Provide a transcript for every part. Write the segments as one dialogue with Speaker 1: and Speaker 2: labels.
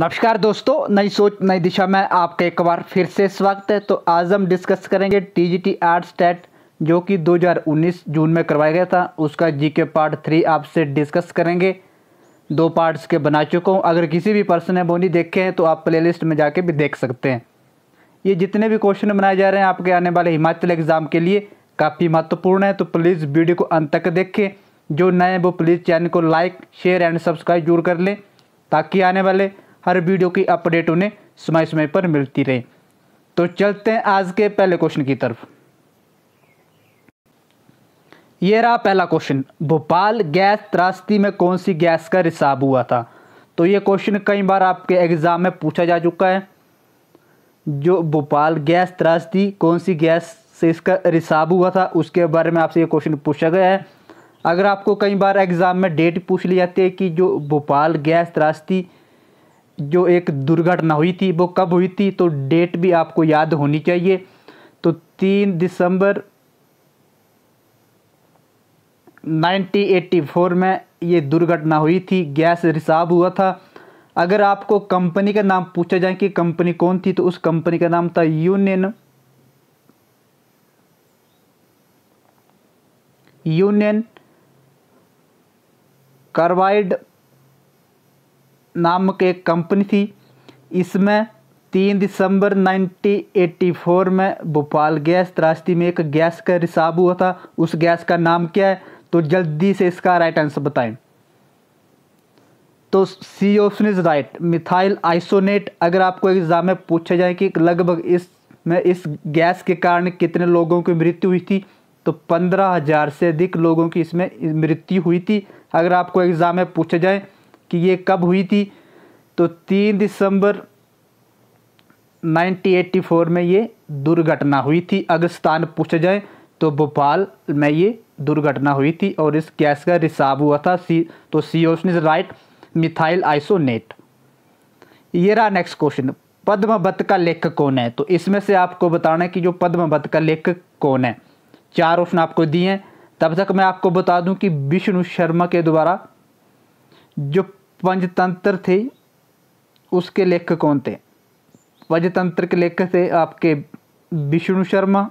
Speaker 1: नमस्कार दोस्तों नई सोच नई दिशा में आपका एक बार फिर से स्वागत है तो आज हम डिस्कस करेंगे T G T arts TET जो कि 2019 जून में करवाया गया था उसका जीके पार्ट थ्री आपसे डिस्कस करेंगे दो पार्ट्स के बना चुका हूँ अगर किसी भी पर्सन ने वो नहीं देखे हैं तो आप प्लेलिस्ट में जाके भी देख सकते हैं ये जितने भी क्वेश्चन बनाए जा रहे हैं आपके आने वाले हिमाचल एग्ज़ाम के लिए काफ़ी महत्वपूर्ण है तो प्लीज़ वीडियो को अंत तक देखें जो नए वो प्लीज़ चैनल को लाइक शेयर एंड सब्सक्राइब जरूर कर लें ताकि आने वाले हर वीडियो की अपडेट उन्हें समय समय पर मिलती रहे तो चलते हैं आज के पहले क्वेश्चन की तरफ ये रहा पहला क्वेश्चन भोपाल गैस त्रासदी में कौन सी गैस का रिसाव हुआ था तो ये क्वेश्चन कई बार आपके एग्ज़ाम में पूछा जा चुका है जो भोपाल गैस त्रासदी कौन सी गैस से इसका रिसाव हुआ था उसके बारे में आपसे ये क्वेश्चन पूछा गया है अगर आपको कई बार एग्ज़ाम में डेट पूछ ली जाती है कि जो भोपाल गैस त्रासदी जो एक दुर्घटना हुई थी वो कब हुई थी तो डेट भी आपको याद होनी चाहिए तो तीन दिसंबर 1984 में ये दुर्घटना हुई थी गैस रिसाव हुआ था अगर आपको कंपनी का नाम पूछा जाए कि कंपनी कौन थी तो उस कंपनी का नाम था यूनियन यूनियन कार्बाइड नाम के एक कंपनी थी इसमें तीन दिसंबर 1984 में भोपाल गैस त्रास्ती में एक गैस का रिसाब हुआ था उस गैस का नाम क्या है तो जल्दी से इसका राइट आंसर बताएं तो C option is right methyl isocyanate अगर आपको एग्जाम में पूछा जाए कि लगभग इस में इस गैस के कारण कितने लोगों की मृत्यु हुई थी तो पंद्रह हज़ार से अधिक लोगों की इसमें मृत्यु हुई थी अगर आपको एग्ज़ाम में पूछा जाए कि ये कब हुई थी तो तीन दिसंबर 1984 में ये दुर्घटना हुई थी अगर स्थान पूछा जाए तो भोपाल में ये दुर्घटना हुई थी और इस गैस का रिसाव हुआ था सी तो सी ओ राइट मिथाइल आइसोनेट ये रहा नेक्स्ट क्वेश्चन पद्मवत का लेखक कौन है तो इसमें से आपको बताना है कि जो पद्मवत का लेखक कौन है चार ऑप्शन आपको दिए हैं तब तक मैं आपको बता दूं कि विष्णु शर्मा के द्वारा जो पंचतंत्र थे उसके लेखक कौन थे पंचतंत्र के लेखक थे आपके विष्णु शर्मा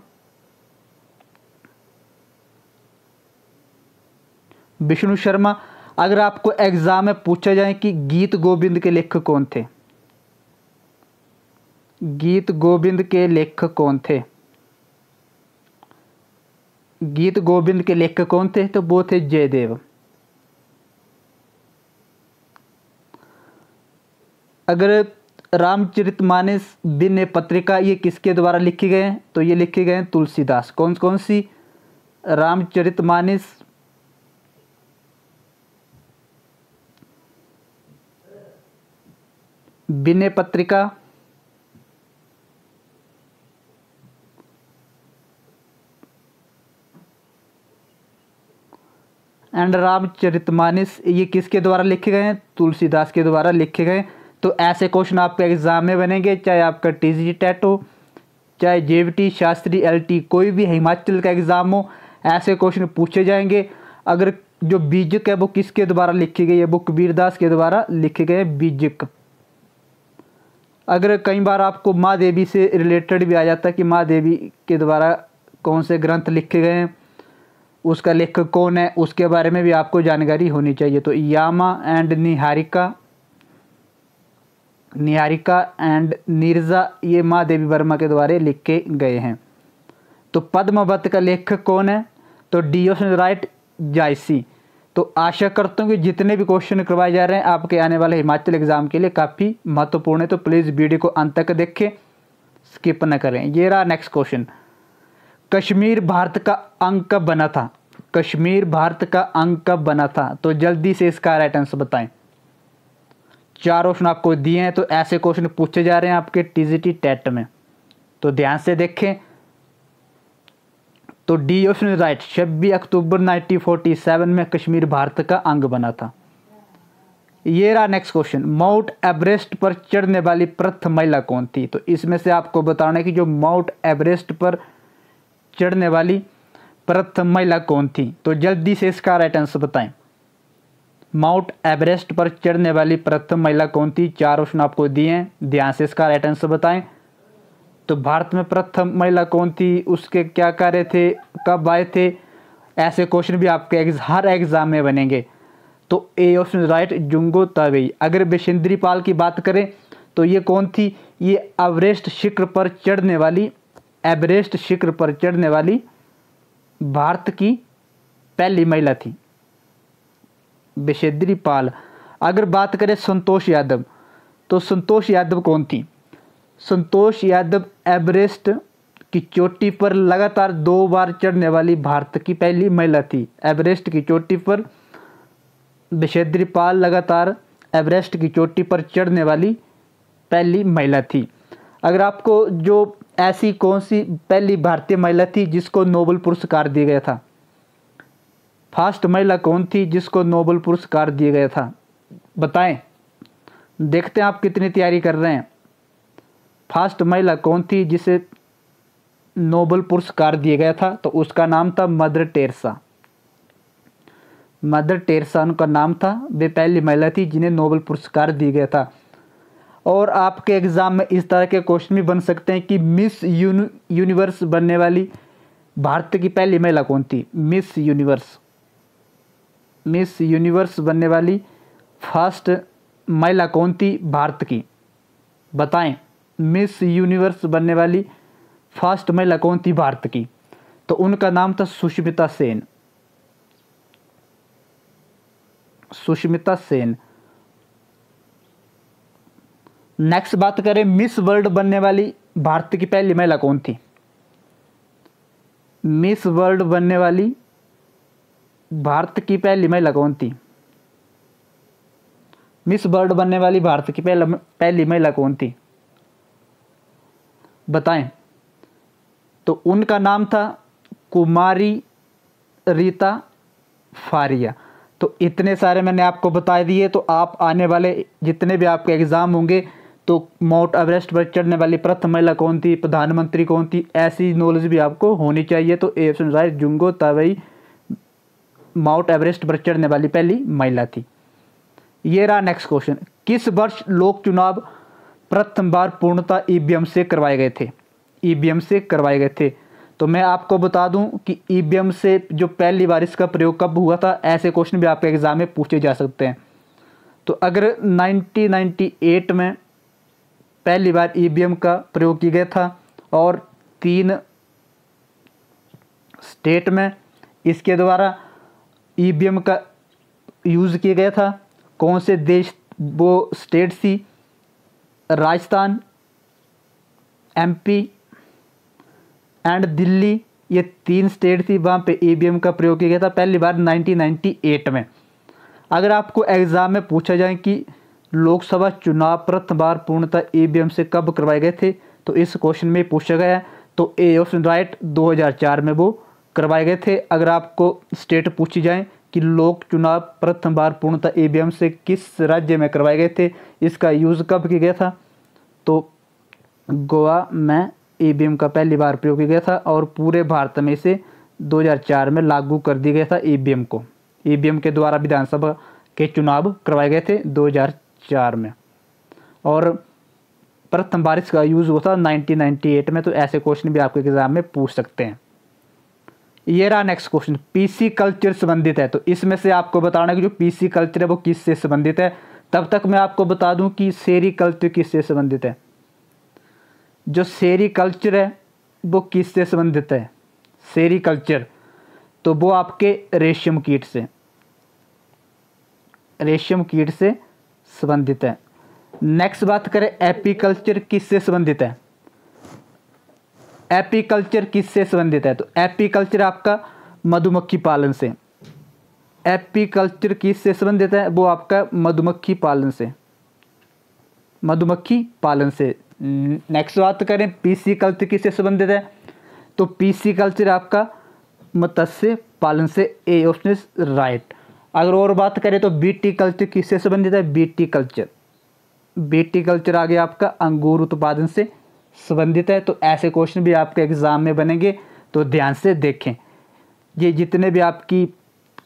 Speaker 1: विष्णु शर्मा अगर आपको एग्ज़ाम में पूछा जाए कि गीत गोविंद के लेखक कौन थे गीत गोविंद के लेखक कौन थे गीत गोविंद के लेखक कौन थे तो वो थे जयदेव अगर रामचरित मानस दिन पत्रिका ये किसके द्वारा लिखे गए हैं तो ये लिखे गए हैं तुलसीदास कौन कौन सी रामचरित मानस विनय पत्रिका एंड रामचरितमानस ये किसके द्वारा लिखे गए हैं तुलसीदास के द्वारा लिखे गए हैं तो ऐसे क्वेश्चन आपके एग्ज़ाम में बनेंगे चाहे आपका टी जी टेट हो चाहे जे शास्त्री एल कोई भी हिमाचल का एग्ज़ाम हो ऐसे क्वेश्चन पूछे जाएंगे अगर जो बीजक है वो किसके द्वारा लिखी गई है वो कबीरदास के द्वारा लिखे गए बीजक अगर कई बार आपको माँ देवी से रिलेटेड भी आ जाता है कि माँ देवी के द्वारा कौन से ग्रंथ लिखे गए हैं उसका लेखक कौन है उसके बारे में भी आपको जानकारी होनी चाहिए तो यामा एंड निहारिका निहारिका एंड नीरजा ये माँ देवी वर्मा के द्वारा लिखे गए हैं तो पद्मवत का लेखक कौन है तो डी ओ राइट जायसी तो आशा करता हूँ कि जितने भी क्वेश्चन करवाए जा रहे हैं आपके आने वाले हिमाचल एग्ज़ाम के लिए काफ़ी महत्वपूर्ण है तो प्लीज़ वीडियो को अंत तक देखें स्किप न करें ये रहा नेक्स्ट क्वेश्चन कश्मीर भारत का अंग कब बना था कश्मीर भारत का अंग कब बना था तो जल्दी से इसका राइट आंसर बताएं चार ऑप्शन आपको दिए हैं तो ऐसे क्वेश्चन पूछे जा रहे हैं आपके टीजीटी टेट e में तो ध्यान से देखें तो डी ऑप्शन राइट छब्बीस अक्टूबर 1947 में कश्मीर भारत का अंग बना था ये रहा नेक्स्ट क्वेश्चन माउंट एवरेस्ट पर चढ़ने वाली प्रथम महिला कौन थी तो इसमें से आपको बताना है कि जो माउंट एवरेस्ट पर चढ़ने वाली प्रथम महिला कौन थी तो जल्दी से इसका राइट आंसर बताएं माउंट एवरेस्ट पर चढ़ने वाली प्रथम महिला कौन थी चार ऑप्शन आपको दिए हैं ध्यान से इसका राइट आंसर बताएं तो भारत में प्रथम महिला कौन थी उसके क्या कार्य थे कब आए थे ऐसे क्वेश्चन भी आपके एग्ज, हर एग्ज़ाम में बनेंगे तो ए ऑप्शन राइट जुंगो तवेई अगर बेशेंद्री पाल की बात करें तो ये कौन थी ये एवरेस्ट शिखर पर चढ़ने वाली एवरेस्ट शिखर पर चढ़ने वाली भारत की पहली महिला थी बिशेद्री पाल अगर बात करें संतोष यादव तो संतोष यादव कौन थी संतोष यादव एवरेस्ट की चोटी पर लगातार दो बार चढ़ने वाली भारत की पहली महिला थी एवरेस्ट की चोटी पर बिशेद्री पाल लगातार एवरेस्ट की चोटी पर चढ़ने वाली पहली महिला थी अगर आपको जो ऐसी कौन सी पहली भारतीय महिला थी जिसको नोबल पुरस्कार दिया गया था फर्स्ट महिला कौन थी जिसको नोबल पुरस्कार दिया गया था बताएं देखते हैं आप कितनी तैयारी कर रहे हैं फर्स्ट महिला कौन थी जिसे नोबल पुरस्कार दिया गया था तो उसका नाम था मदर टेरसा मदर टेरसा उनका नाम था वे पहली महिला थी जिन्हें नोबल पुरस्कार दिया गया था और आपके एग्ज़ाम में इस तरह के क्वेश्चन भी बन सकते हैं कि मिस यूनिवर्स बनने वाली भारत की पहली महिला कौन थी मिस यूनिवर्स मिस यूनिवर्स बनने वाली फर्स्ट महिला कौन थी भारत की बताएं मिस यूनिवर्स बनने वाली फर्स्ट महिला कौन थी भारत की तो उनका नाम था सुष्मिता सेन सुष्मिता सेन नेक्स्ट बात करें मिस वर्ल्ड बनने वाली भारत की पहली महिला कौन थी मिस वर्ल्ड बनने वाली भारत की पहली महिला कौन थी मिस वर्ल्ड बनने वाली भारत की पहली महिला कौन थी बताएं तो उनका नाम था कुमारी रीता फारिया तो इतने सारे मैंने आपको बता दिए तो आप आने वाले जितने भी आपके एग्ज़ाम होंगे तो माउंट एवरेस्ट पर चढ़ने वाली प्रथम महिला कौन थी प्रधानमंत्री कौन थी ऐसी नॉलेज भी आपको होनी चाहिए तो A option Junko Tabei Mount Everest पर चढ़ने वाली पहली महिला थी ये रहा नेक्स्ट क्वेश्चन किस वर्ष लोक चुनाव प्रथम बार पूर्णता ईवीएम से करवाए गए थे ईवीएम से करवाए गए थे तो मैं आपको बता दूं कि ईवीएम से जो पहली बार इसका प्रयोग कब हुआ था ऐसे क्वेश्चन भी आपके एग्ज़ाम में पूछे जा सकते हैं तो अगर 1998 में पहली बार ईवीएम का प्रयोग किया गया था और तीन स्टेट में इसके द्वारा ईवीएम e का यूज़ किया गया था कौन से देश वो स्टेट थी राजस्थान एमपी एंड दिल्ली ये तीन स्टेट थी वहाँ पे ईवीएम e का प्रयोग किया गया था पहली बार 1998 में अगर आपको एग्ज़ाम में पूछा जाए कि लोकसभा चुनाव प्रथम बार पूर्णतः ईवीएम e से कब करवाए गए थे तो इस क्वेश्चन में पूछा गया है तो ए ऑप्शन राइट 2004 में वो करवाए गए थे अगर आपको स्टेट पूछी जाए कि लोक चुनाव प्रथम बार पूर्णतः ईवीएम e से किस राज्य में करवाए गए थे इसका यूज़ कब किया गया था तो गोवा में ईवीएम e का पहली बार प्रयोग किया गया था और पूरे भारत में इसे 2004 में लागू कर दिया गया था ईवीएम e को ईवीएम के द्वारा विधानसभा के चुनाव करवाए गए थे 2004 में और प्रथम बार इसका यूज़ हुआ था नाइनटीन में तो ऐसे क्वेश्चन भी आपके एग्ज़ाम में पूछ सकते हैं ये रहा नेक्स्ट क्वेश्चन पीसी कल्चर संबंधित है तो इसमें से आपको बताना कि जो पीसी कल्चर है वो किससे संबंधित है तब तक मैं आपको बता दूं कि सेरी कल्चर किससे संबंधित है जो सेरी कल्चर है वो किससे संबंधित है शेरी कल्चर तो वो आपके रेशम कीट से रेशम कीट से संबंधित है नेक्स्ट बात करें एपी कल्चर किससे संबंधित है एपीकल्चर किससे संबंधित है तो एपीकल्चर आपका मधुमक्खी पालन से एपीकल्चर किससे संबंधित है वो आपका मधुमक्खी पालन से मधुमक्खी पालन से नेक्स्ट बात करें पीसी कल्चर किससे संबंधित है तो पीसी कल्चर आपका मत्स्य पालन से ए ऑप्शन इज राइट अगर और बात करें तो बीटी कल्चर किससे संबंधित है बीटी कल्चर बीटी कल्चर आ गया आपका अंगूर उत्पादन से संबंधित है तो ऐसे क्वेश्चन भी आपके एग्ज़ाम में बनेंगे तो ध्यान से देखें ये जितने भी आपकी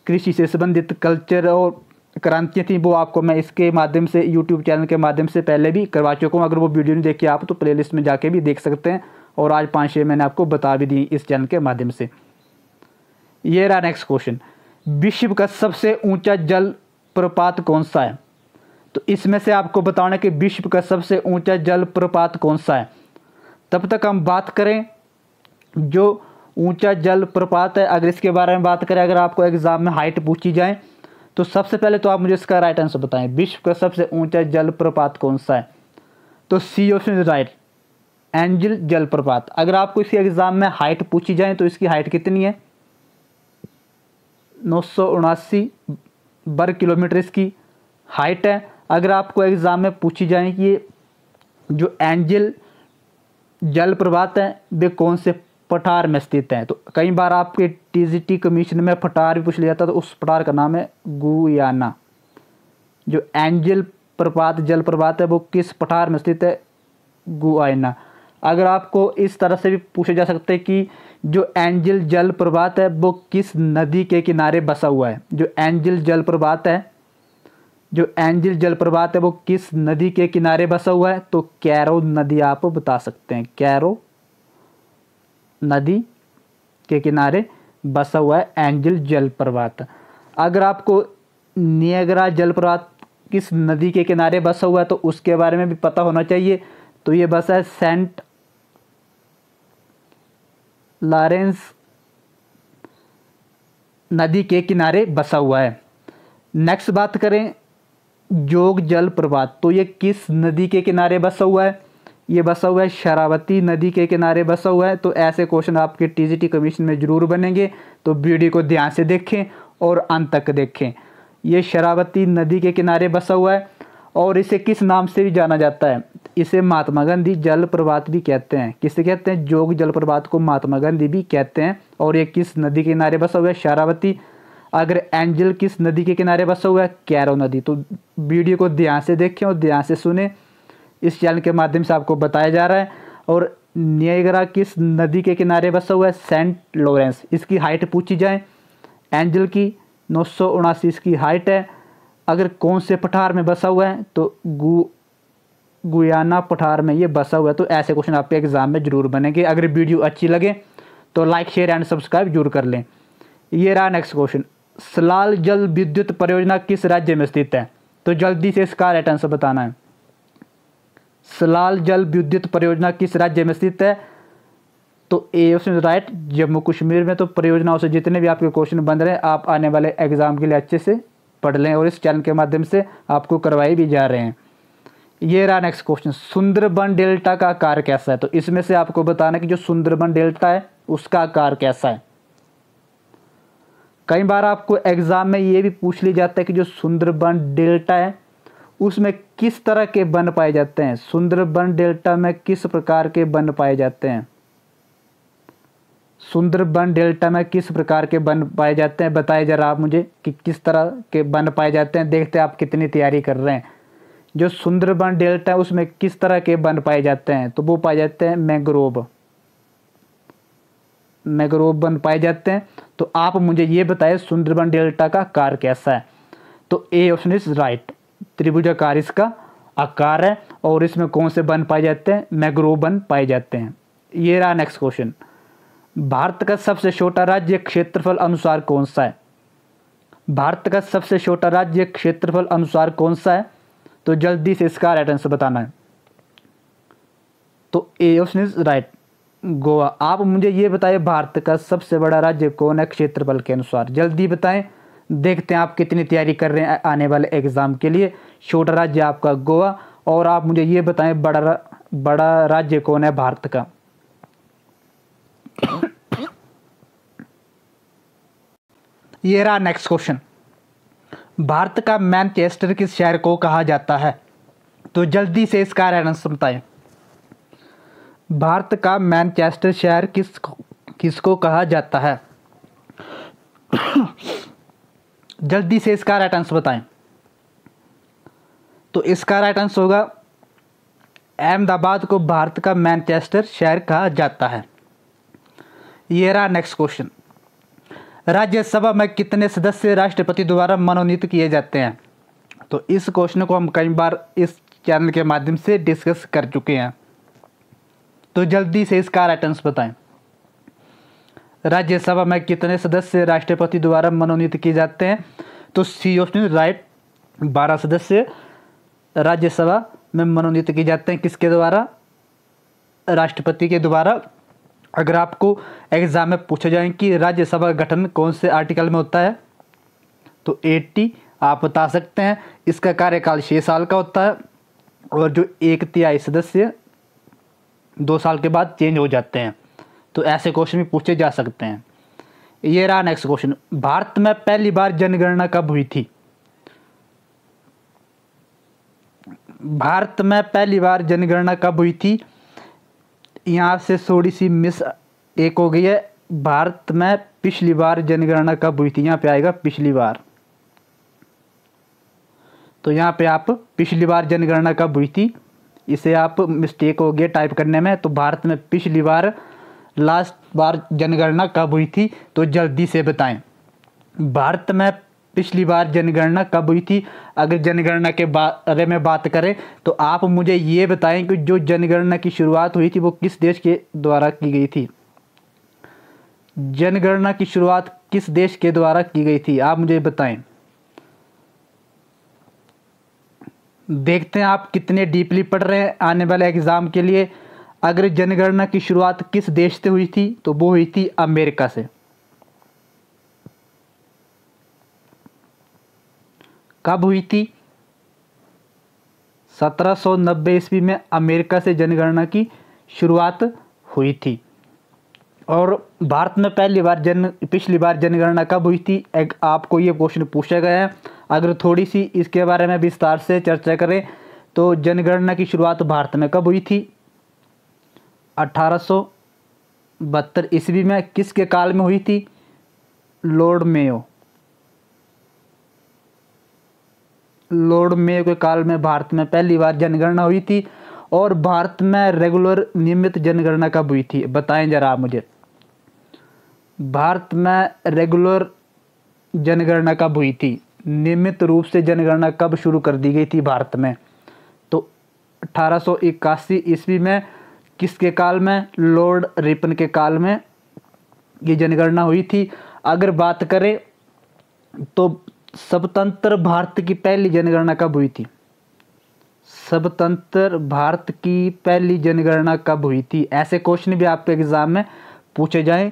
Speaker 1: कृषि से संबंधित कल्चर और क्रांतियाँ थी वो आपको मैं इसके माध्यम से यूट्यूब चैनल के माध्यम से पहले भी करवा चुका हूँ अगर वो वीडियो नहीं देखी आप तो प्लेलिस्ट में जाके भी देख सकते हैं और आज पाँच छः मैंने आपको बता भी दी इस चैनल के माध्यम से ये रहा नेक्स्ट क्वेश्चन विश्व का सबसे ऊंचा जल प्रपात कौन सा है तो इसमें से आपको बताना कि विश्व का सबसे ऊंचा जल प्रपात कौन सा है तब तक हम बात करें जो ऊंचा जल प्रपात है अगर इसके बारे में बात करें अगर आपको एग्ज़ाम में हाइट पूछी जाए तो सबसे पहले तो आप मुझे इसका राइट आंसर बताएं विश्व का सबसे ऊंचा जल प्रपात कौन सा है तो सी ऑप्शन राइट एंजल जलप्रपात अगर आपको इसके एग्ज़ाम में हाइट पूछी जाए तो इसकी हाइट कितनी है नौ सौ उनासी वर्ग किलोमीटर इसकी हाइट है अगर आपको एग्ज़ाम में पूछी जाए कि ये जो एंजल प्रभात हैं वे कौन से पठार में स्थित हैं तो कई बार आपके टीजीटी कमीशन में पठार भी पूछ लिया जाता है तो उस पठार का नाम है गुयाना जो एंजल प्रपात जल प्रपात है वो किस पठार में स्थित है गुआना अगर आपको इस तरह से भी पूछा जा सकता है कि जो एंजल प्रपात है वो किस नदी के किनारे बसा हुआ है जो एंजल प्रपात है जो एंजिल जलप्रपात है वो किस नदी के किनारे बसा हुआ है तो कैरो नदी आप बता सकते हैं कैरो नदी के किनारे बसा हुआ है एंजिल जलप्रपात अगर आपको नियगरा जलप्रपात किस नदी के किनारे बसा हुआ है तो उसके बारे में भी पता होना चाहिए तो ये बसा है सेंट लॉरेंस नदी के किनारे बसा हुआ है नेक्स्ट बात करें जोग जल प्रपात तो ये किस नदी के किनारे बसा हुआ है ये बसा हुआ है शरावती नदी के किनारे बसा हुआ है तो ऐसे क्वेश्चन आपके टीजीटी कमीशन में ज़रूर बनेंगे तो वीडियो को ध्यान से देखें और अंत तक देखें ये शरावती नदी के किनारे बसा हुआ है और इसे किस नाम से भी जाना जाता है इसे महात्मा गांधी जल प्रभात भी कहते हैं किसे कहते हैं जोग जल प्रभात को महात्मा गांधी भी कहते हैं और ये किस नदी के किनारे बसा हुआ है शरावती अगर एंजल किस नदी के किनारे बसा हुआ है कैरो नदी तो वीडियो को ध्यान से देखें और ध्यान से सुने इस चैनल के माध्यम से आपको बताया जा रहा है और नियग्रा किस नदी के किनारे बसा हुआ है सेंट लॉरेंस इसकी हाइट पूछी जाए एंजल की नौ इसकी हाइट है अगर कौन से पठार में बसा हुआ है तो गु गुयाना पठार में ये बसा हुआ है तो ऐसे क्वेश्चन आपके एग्ज़ाम में ज़रूर बनेंगे अगर वीडियो अच्छी लगे तो लाइक शेयर एंड सब्सक्राइब जरूर कर लें ये रहा नेक्स्ट क्वेश्चन सलाल जल विद्युत परियोजना किस राज्य में स्थित है तो जल्दी से इसका राइट आंसर बताना है सलाल जल विद्युत परियोजना किस राज्य में स्थित है तो A option right Jammu Kashmir में तो परियोजनाओं से जितने भी आपके क्वेश्चन बन रहे हैं आप आने वाले एग्जाम के लिए अच्छे से पढ़ लें और इस चैनल के माध्यम से आपको करवाए भी जा रहे हैं ये रहा नेक्स्ट क्वेश्चन सुंदरबन डेल्टा का आकार कैसा है तो इसमें से आपको बताना कि जो सुंदरबन डेल्टा है उसका आकार कैसा है कई बार आपको एग्ज़ाम में ये भी पूछ लिया जाता है कि जो सुंदरबन डेल्टा है उसमें किस तरह के वन पाए जाते हैं सुंदरबन डेल्टा में किस प्रकार के बन पाए जाते हैं सुंदरबन डेल्टा में किस प्रकार के बन पाए जाते हैं बताइए ज़रा आप मुझे कि किस तरह के बन पाए जाते हैं देखते हैं आप कितनी तैयारी कर रहे हैं जो सुंदरबन डेल्टा है उसमें किस तरह के बन पाए जाते हैं तो वो पाए जाते हैं मैंग्रोव मैग्रोव वन पाए जाते हैं तो आप मुझे ये बताएं सुंदरबन डेल्टा का आकार कैसा है तो ए ऑप्शन इज राइट त्रिभुजाकार इसका आकार है और इसमें कौन से वन पाए जाते हैं मैग्रोव वन पाए जाते हैं ये रहा नेक्स्ट क्वेश्चन भारत का सबसे छोटा राज्य क्षेत्रफल अनुसार कौन सा है भारत का सबसे छोटा राज्य क्षेत्रफल अनुसार कौन सा है तो जल्दी से इसका राइट आंसर बताना है तो A option is right Goa आप मुझे ये बताइए भारत का सबसे बड़ा राज्य कौन है क्षेत्रफल के अनुसार जल्दी बताएं देखते हैं आप कितनी तैयारी कर रहे हैं आने वाले एग्ज़ाम के लिए छोटा राज्य आपका गोवा और आप मुझे ये बताएं बड़ा रा, बड़ा राज्य कौन है भारत का ये रहा नेक्स्ट क्वेश्चन भारत का मैनचेस्टर किस शहर को कहा जाता है तो जल्दी से इसका आंसर बताएं भारत का मैनचेस्टर शहर किस किसको कहा जाता है जल्दी से इसका राइट आंसर बताएं तो इसका राइट आंसर होगा अहमदाबाद को भारत का मैनचेस्टर शहर कहा जाता है ये रहा नेक्स्ट क्वेश्चन राज्यसभा में कितने सदस्य राष्ट्रपति द्वारा मनोनीत किए जाते हैं तो इस क्वेश्चन को हम कई बार इस चैनल के माध्यम से डिस्कस कर चुके हैं तो जल्दी से इसका आइटम्स बताएं राज्यसभा में कितने सदस्य राष्ट्रपति द्वारा मनोनीत किए जाते हैं तो सी ऑप्शन राइट बारह सदस्य राज्यसभा में मनोनीत किए जाते हैं किसके द्वारा राष्ट्रपति के द्वारा अगर आपको एग्ज़ाम में पूछा जाए कि राज्यसभा गठन कौन से आर्टिकल में होता है तो एट्टी आप बता सकते हैं इसका कार्यकाल छः साल का होता है और जो एक तिहाई सदस्य दो साल के बाद चेंज हो जाते हैं तो ऐसे क्वेश्चन भी पूछे जा सकते हैं ये रहा नेक्स्ट क्वेश्चन भारत में पहली बार जनगणना कब हुई थी भारत में पहली बार जनगणना कब हुई थी यहाँ से थोड़ी सी मिस एक हो गई है भारत में पिछली बार जनगणना कब हुई थी यहाँ पे आएगा पिछली बार तो यहाँ पे आप पिछली बार जनगणना कब हुई थी इसे आप मिस्टेक हो गया टाइप करने में तो भारत में पिछली बार लास्ट बार जनगणना कब हुई थी तो जल्दी से बताएं भारत में पिछली बार जनगणना कब हुई थी अगर जनगणना के बारे में बात करें तो आप मुझे ये बताएं कि जो जनगणना की शुरुआत हुई थी वो किस देश के द्वारा की गई थी जनगणना की शुरुआत किस देश के द्वारा की गई थी आप मुझे बताएं देखते हैं आप कितने डीपली पढ़ रहे हैं आने वाले एग्ज़ाम के लिए अगर जनगणना की शुरुआत किस देश से हुई थी तो वो हुई थी अमेरिका से कब हुई थी 1790 ईस्वी में अमेरिका से जनगणना की शुरुआत हुई थी और भारत में पहली बार जन पिछली बार जनगणना कब हुई थी एक आपको ये क्वेश्चन पूछा गया है अगर थोड़ी सी इसके बारे में विस्तार से चर्चा करें तो जनगणना की शुरुआत भारत में कब हुई थी अठारह ईस्वी में किसके काल में हुई थी लॉर्ड मेयो लॉर्ड मेयो के काल में भारत में पहली बार जनगणना हुई थी और भारत में रेगुलर नियमित जनगणना कब हुई थी बताएं जरा आप मुझे भारत में रेगुलर जनगणना कब हुई थी नियमित रूप से जनगणना कब शुरू कर दी गई थी भारत में तो अठारह ईस्वी में किसके काल में लॉर्ड रिपन के काल में ये जनगणना हुई थी अगर बात करें तो स्वतंत्र भारत की पहली जनगणना कब हुई थी स्वतंत्र भारत की पहली जनगणना कब हुई थी ऐसे क्वेश्चन भी आपके एग्ज़ाम में पूछे जाए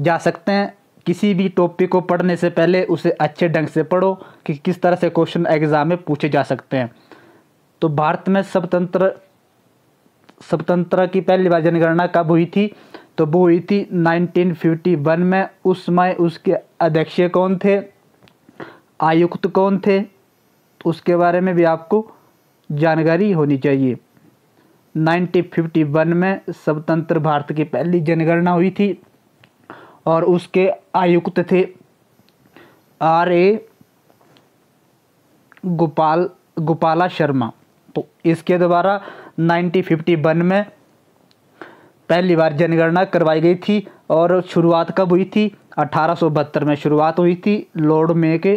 Speaker 1: जा सकते हैं किसी भी टॉपिक को पढ़ने से पहले उसे अच्छे ढंग से पढ़ो कि किस तरह से क्वेश्चन एग्ज़ाम में पूछे जा सकते हैं तो भारत में स्वतंत्र स्वतंत्रता की पहली बार जनगणना कब हुई थी तो वो हुई थी 1951 में उस समय उसके अध्यक्ष कौन थे आयुक्त कौन थे उसके बारे में भी आपको जानकारी होनी चाहिए 1951 में स्वतंत्र भारत की पहली जनगणना हुई थी और उसके आयुक्त थे आर ए गोपाल गोपाला शर्मा तो इसके द्वारा नाइनटीन फिफ्टी वन में पहली बार जनगणना करवाई गई थी और शुरुआत कब हुई थी अठारह में शुरुआत हुई थी लॉर्ड मे के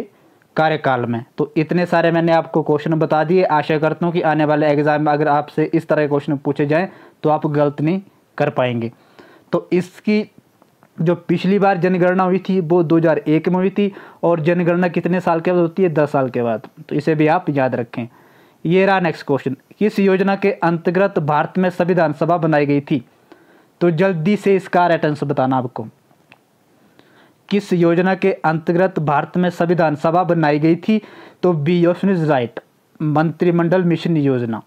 Speaker 1: कार्यकाल में तो इतने सारे मैंने आपको क्वेश्चन बता दिए आशा करता हूँ कि आने वाले एग्ज़ाम में अगर आपसे इस तरह के क्वेश्चन पूछे जाएँ तो आप गलत नहीं कर पाएंगे तो इसकी जो पिछली बार जनगणना हुई थी वो 2001 में हुई थी और जनगणना कितने साल के बाद होती है दस साल के बाद तो इसे भी आप याद रखें ये रहा नेक्स्ट क्वेश्चन किस योजना के अंतर्गत भारत में संविधान सभा बनाई गई थी तो जल्दी से इसका राइट आंसर बताना आपको किस योजना के अंतर्गत भारत में संविधान सभा बनाई गई थी तो बी ऑप्शन इज राइट मंत्रिमंडल मिशन योजना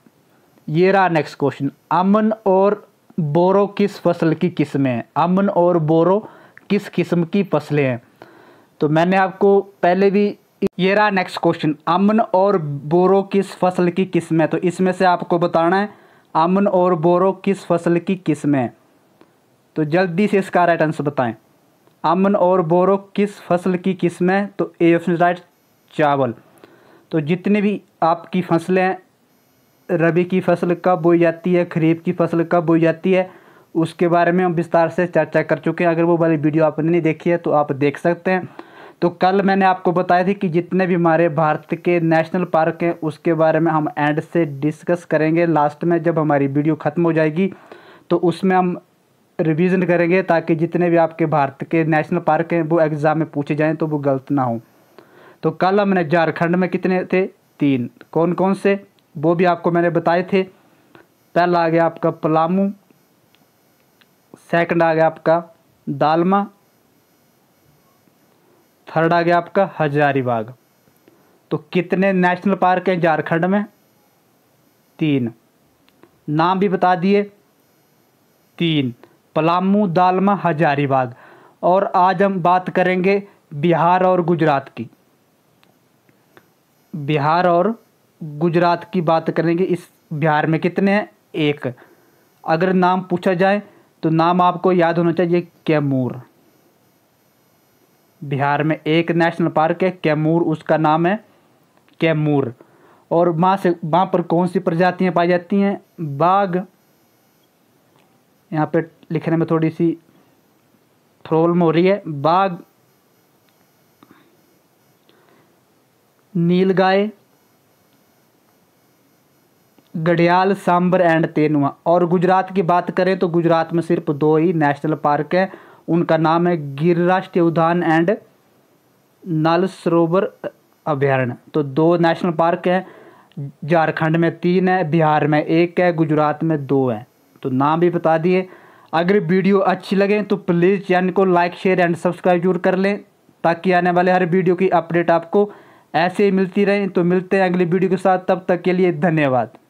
Speaker 1: ये रहा नेक्स्ट क्वेश्चन अमन और बोरो किस फसल की किस्में अमन और बोरो किस किस्म की फसलें हैं तो मैंने आपको पहले भी ये रहा नेक्स्ट क्वेश्चन अमन और बोरो किस फसल की किस्म है तो इसमें से आपको बताना है अमन और बोरो किस फसल की किस्म है तो जल्दी से इसका राइट आंसर बताएं अमन और बोरो किस फसल की किस्म है तो ए ऑप्शन राइट चावल तो जितने भी आपकी फसलें हैं रबी की फसल कब बोई जाती है खरीफ की फसल कब बोई जाती है उसके बारे में हम विस्तार से चर्चा कर चुके हैं अगर वो वाली वीडियो आपने नहीं देखी है तो आप देख सकते हैं तो कल मैंने आपको बताया थी कि जितने भी हमारे भारत के नेशनल पार्क हैं उसके बारे में हम एंड से डिस्कस करेंगे लास्ट में जब हमारी वीडियो ख़त्म हो जाएगी तो उसमें हम रिविजन करेंगे ताकि जितने भी आपके भारत के नेशनल पार्क हैं वो एग्ज़ाम में पूछे जाएँ तो वो गलत ना हो तो कल हमने झारखंड में कितने थे तीन कौन कौन से वो भी आपको मैंने बताए थे पहला आ गया आपका पलामू सेकंड आ गया आपका दालमा थर्ड आ गया आपका हजारीबाग तो कितने नेशनल पार्क हैं झारखंड में तीन नाम भी बता दिए तीन पलामू दालमा हजारीबाग और आज हम बात करेंगे बिहार और गुजरात की बिहार और गुजरात की बात करेंगे इस बिहार में कितने हैं एक अगर नाम पूछा जाए तो नाम आपको याद होना चाहिए कैमूर बिहार में एक नेशनल पार्क है कैमूर उसका नाम है कैमूर और वहाँ से वहाँ पर कौन सी प्रजातियाँ पाई जाती हैं बाघ यहाँ पे लिखने में थोड़ी सी प्रॉब्लम हो रही है बाघ नील गाय गढ़ियाल सांबर एंड तेनुआ और गुजरात की बात करें तो गुजरात में सिर्फ दो ही नेशनल पार्क हैं उनका नाम है गिर राष्ट्रीय उद्यान एंड नल सरोवर अभ्यारण्य तो दो नेशनल पार्क हैं झारखंड में तीन है बिहार में एक है गुजरात में दो है तो नाम भी बता दिए अगर वीडियो अच्छी लगे तो प्लीज़ चैनल को लाइक शेयर एंड सब्सक्राइब जरूर कर लें ताकि आने वाले हर वीडियो की अपडेट आपको ऐसे ही मिलती रहें तो मिलते हैं अगली वीडियो के साथ तब तक के लिए धन्यवाद